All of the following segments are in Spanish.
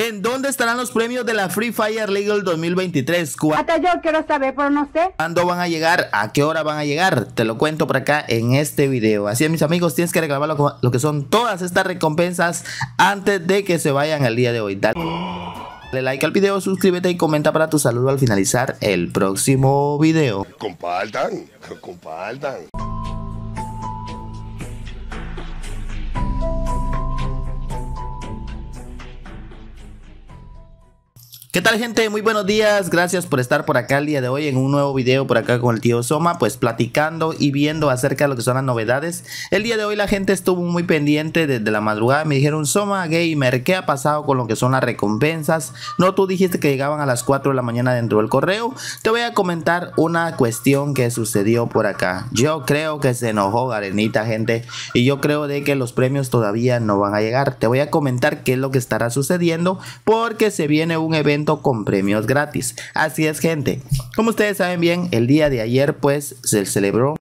¿En dónde estarán los premios de la Free Fire Legal 2023? Hasta yo quiero saber, pero no sé. ¿Cuándo van a llegar? ¿A qué hora van a llegar? Te lo cuento por acá en este video. Así es, mis amigos, tienes que reclamar lo, que son todas estas recompensas antes de que se vayan al día de hoy. Dale. Dale like al video, suscríbete y comenta para tu saludo al finalizar el próximo video. Compartan, compartan. ¿Qué tal gente? Muy buenos días, gracias por estar por acá el día de hoy en un nuevo video por acá con el tío Soma, pues platicando y viendo acerca de lo que son las novedades. El día de hoy la gente estuvo muy pendiente desde la madrugada, me dijeron Soma Gamer, ¿qué ha pasado con lo que son las recompensas? No, tú dijiste que llegaban a las 4 de la mañana dentro del correo. Te voy a comentar una cuestión que sucedió por acá. Yo creo que se enojó Garenita gente y yo creo de que los premios todavía no van a llegar. Te voy a comentar qué es lo que estará sucediendo porque se viene un evento con premios gratis. Así es gente, como ustedes saben bien, el día de ayer pues se celebró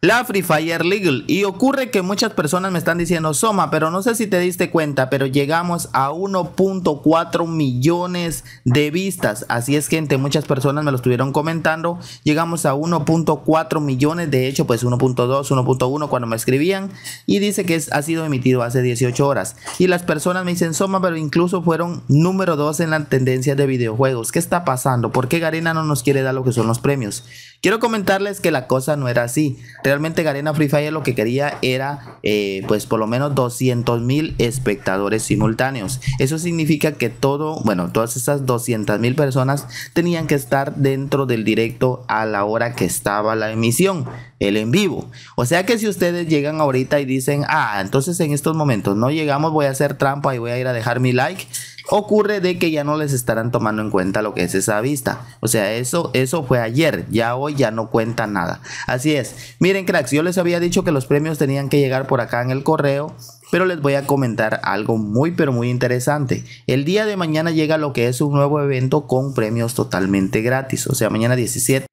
la Free Fire Legal. Y ocurre que muchas personas me están diciendo, Soma, pero no sé si te diste cuenta, pero llegamos a 1.4 millones de vistas. Así es, gente, muchas personas me lo estuvieron comentando. Llegamos a 1.4 millones, de hecho, pues 1.2, 1.1 cuando me escribían. Y dice que ha sido emitido hace 18 horas. Y las personas me dicen, Soma, pero incluso fueron número 2 en la tendencia de videojuegos. ¿Qué está pasando? ¿Por qué Garena no nos quiere dar lo que son los premios? Quiero comentarles que la cosa no era así Realmente Garena Free Fire lo que quería era eh, pues por lo menos 200 mil espectadores simultáneos. Eso significa que todo, bueno, todas esas 200 mil personas tenían que estar dentro del directo a la hora que estaba la emisión, el en vivo. O sea que si ustedes llegan ahorita y dicen, ah, entonces en estos momentos no llegamos, voy a hacer trampa y voy a ir a dejar mi like ocurre de que ya no les estarán tomando en cuenta lo que es esa vista. O sea, eso, eso fue ayer, ya hoy ya no cuenta nada. Así es. Miren, cracks, yo les había dicho que los premios tenían que llegar por acá en el correo, pero les voy a comentar algo muy, pero muy interesante. El día de mañana llega lo que es un nuevo evento con premios totalmente gratis. O sea, mañana 17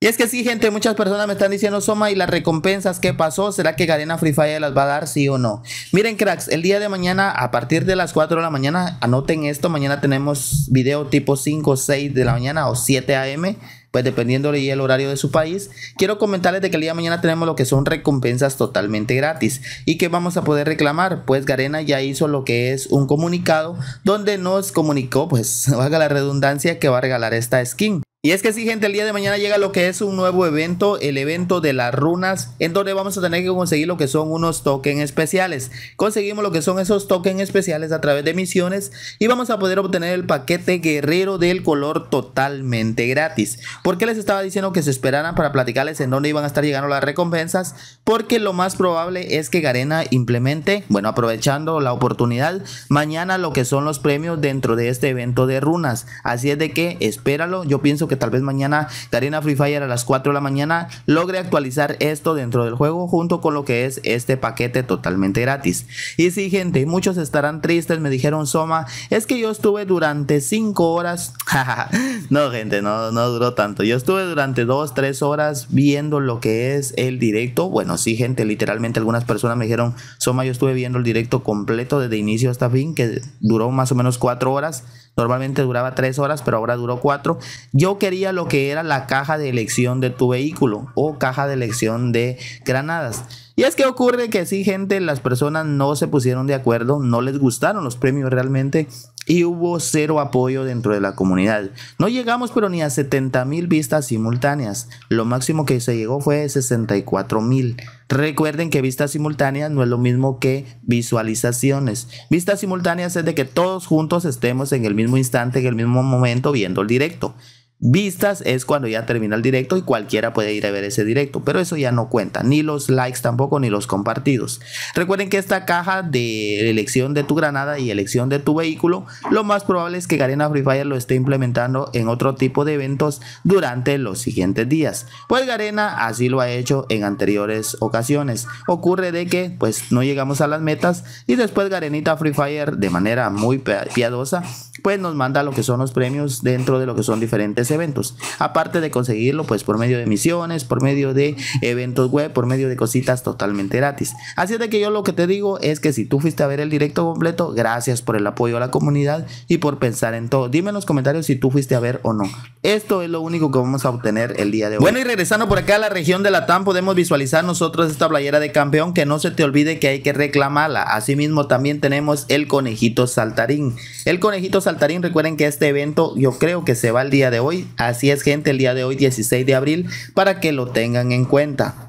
y es que sí, gente, muchas personas me están diciendo, Soma, ¿y las recompensas qué pasó? ¿Será que Garena Free Fire las va a dar, sí o no? Miren, cracks, el día de mañana, a partir de las 4 de la mañana, anoten esto, mañana tenemos video tipo 5, 6 de la mañana o 7 a.m., pues dependiendo y el horario de su país. Quiero comentarles de que el día de mañana tenemos lo que son recompensas totalmente gratis y que vamos a poder reclamar, pues Garena ya hizo lo que es un comunicado donde nos comunicó, pues haga la redundancia, que va a regalar esta skin. Y es que sí, gente, el día de mañana llega lo que es un nuevo evento, el evento de las runas, en donde vamos a tener que conseguir lo que son unos tokens especiales. Conseguimos lo que son esos tokens especiales a través de misiones y vamos a poder obtener el paquete guerrero del color totalmente gratis. Porque les estaba diciendo que se esperaran para platicarles en dónde iban a estar llegando las recompensas? Porque lo más probable es que Garena implemente, bueno, aprovechando la oportunidad, mañana lo que son los premios dentro de este evento de runas. Así es de que espéralo, yo pienso que tal vez mañana Karina Free Fire a las 4 de la mañana logre actualizar esto dentro del juego junto con lo que es este paquete totalmente gratis. Y sí, gente, muchos estarán tristes, me dijeron Soma, es que yo estuve durante 5 horas. no, gente, no, no duró tanto. Yo estuve durante 2, 3 horas viendo lo que es el directo. Bueno, sí, gente, literalmente algunas personas me dijeron, Soma, yo estuve viendo el directo completo desde inicio hasta fin, que duró más o menos 4 horas. Normalmente duraba tres horas, pero ahora duró cuatro. Yo quería lo que era la caja de elección de tu vehículo o caja de elección de granadas. Y es que ocurre que sí, gente, las personas no se pusieron de acuerdo, no les gustaron los premios realmente y hubo cero apoyo dentro de la comunidad. No llegamos pero ni a 70 mil vistas simultáneas. Lo máximo que se llegó fue 64 mil. Recuerden que vistas simultáneas no es lo mismo que visualizaciones. Vistas simultáneas es de que todos juntos estemos en el mismo instante, en el mismo momento viendo el directo. Vistas es cuando ya termina el directo y cualquiera puede ir a ver ese directo, pero eso ya no cuenta, ni los likes tampoco, ni los compartidos. Recuerden que esta caja de elección de tu granada y elección de tu vehículo, lo más probable es que Garena Free Fire lo esté implementando en otro tipo de eventos durante los siguientes días. Pues Garena así lo ha hecho en anteriores ocasiones. Ocurre de que pues no llegamos a las metas y después Garenita Free Fire de manera muy piadosa pues nos manda lo que son los premios dentro de lo que son diferentes eventos. Aparte de conseguirlo, pues por medio de misiones, por medio de eventos web, por medio de cositas totalmente gratis. Así es de que yo lo que te digo es que si tú fuiste a ver el directo completo, gracias por el apoyo a la comunidad y por pensar en todo. Dime en los comentarios si tú fuiste a ver o no. Esto es lo único que vamos a obtener el día de hoy. Bueno, y regresando por acá a la región de Latam, podemos visualizar nosotros esta playera de campeón que no se te olvide que hay que reclamarla. Asimismo, también tenemos el conejito saltarín. El conejito saltarín Saltarín, recuerden que este evento yo creo que se va el día de hoy. Así es, gente, el día de hoy, 16 de abril, para que lo tengan en cuenta.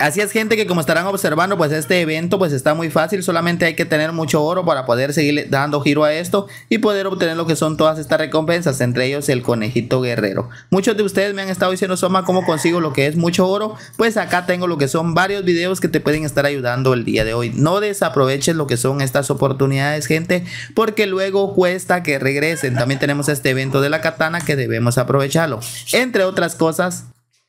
Así es gente que como estarán observando pues este evento pues está muy fácil, solamente hay que tener mucho oro para poder seguir dando giro a esto y poder obtener lo que son todas estas recompensas, entre ellos el conejito guerrero. Muchos de ustedes me han estado diciendo Soma cómo consigo lo que es mucho oro, pues acá tengo lo que son varios videos que te pueden estar ayudando el día de hoy. No desaproveches lo que son estas oportunidades gente porque luego cuesta que regresen. También tenemos este evento de la katana que debemos aprovecharlo. Entre otras cosas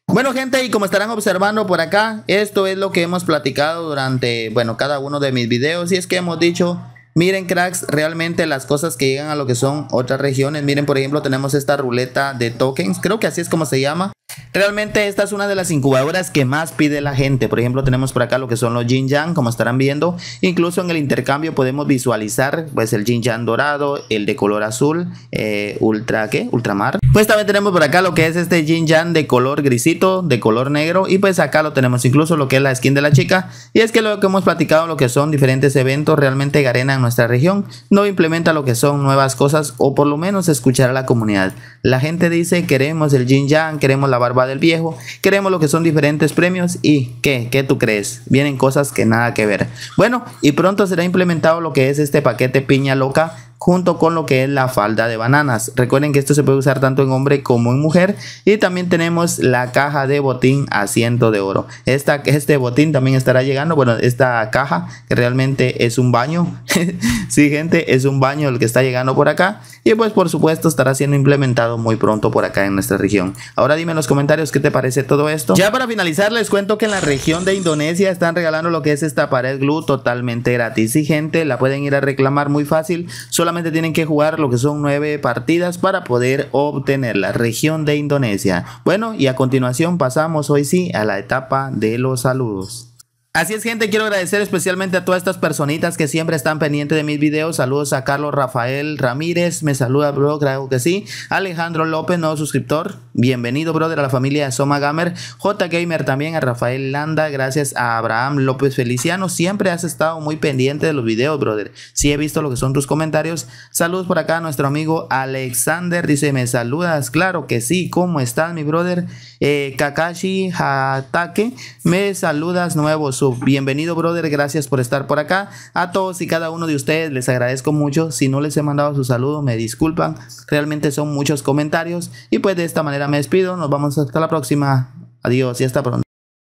bueno gente, y como estarán observando por acá, esto es lo que hemos platicado durante, bueno, cada uno de mis videos. Y es que hemos dicho, miren cracks, realmente las cosas que llegan a lo que son otras regiones. Miren, por ejemplo, tenemos esta ruleta de tokens, creo que así es como se llama. Realmente esta es una de las incubadoras que más pide la gente. Por ejemplo, tenemos por acá lo que son los Jin Yang, como estarán viendo. Incluso en el intercambio podemos visualizar pues el Jin Yang dorado, el de color azul, eh, ultra, ¿qué? Ultramar. Pues también tenemos por acá lo que es este Jin Yang de color grisito, de color negro. Y pues acá lo tenemos incluso lo que es la skin de la chica. Y es que lo que hemos platicado, lo que son diferentes eventos, realmente Garena en nuestra región no implementa lo que son nuevas cosas o por lo menos escuchar a la comunidad. La gente dice queremos el Jin Yang, queremos la barba del viejo. queremos lo que son diferentes premios y ¿qué? ¿Qué tú crees? Vienen cosas que nada que ver. Bueno, y pronto será implementado lo que es este paquete piña loca junto con lo que es la falda de bananas. Recuerden que esto se puede usar tanto en hombre como en mujer. Y también tenemos la caja de botín asiento de oro. Esta, este botín también estará llegando. Bueno, esta caja que realmente es un baño. sí, gente, es un baño el que está llegando por acá y pues por supuesto estará siendo implementado muy pronto por acá en nuestra región. Ahora dime en los comentarios qué te parece todo esto. Ya para finalizar les cuento que en la región de Indonesia están regalando lo que es esta pared glue totalmente gratis y gente la pueden ir a reclamar muy fácil, solamente tienen que jugar lo que son nueve partidas para poder obtener la región de Indonesia. Bueno y a continuación pasamos hoy sí a la etapa de los saludos. Así es gente, quiero agradecer especialmente a todas estas personitas que siempre están pendientes de mis videos. Saludos a Carlos Rafael Ramírez, me saluda bro, creo que sí. Alejandro López, nuevo suscriptor. Bienvenido, brother, a la familia de Soma Gamer. J Gamer también, a Rafael Landa. Gracias a Abraham López Feliciano. Siempre has estado muy pendiente de los videos, brother. si he visto lo que son tus comentarios. Saludos por acá a nuestro amigo Alexander. Dice, ¿me saludas? Claro que sí. ¿Cómo estás, mi brother? Eh, Kakashi Hatake. Me saludas, nuevo sub. Bienvenido, brother. Gracias por estar por acá. A todos y cada uno de ustedes les agradezco mucho. Si no les he mandado su saludo, me disculpan. Realmente son muchos comentarios. Y pues de esta manera me despido. Nos vamos hasta la próxima. Adiós y hasta pronto.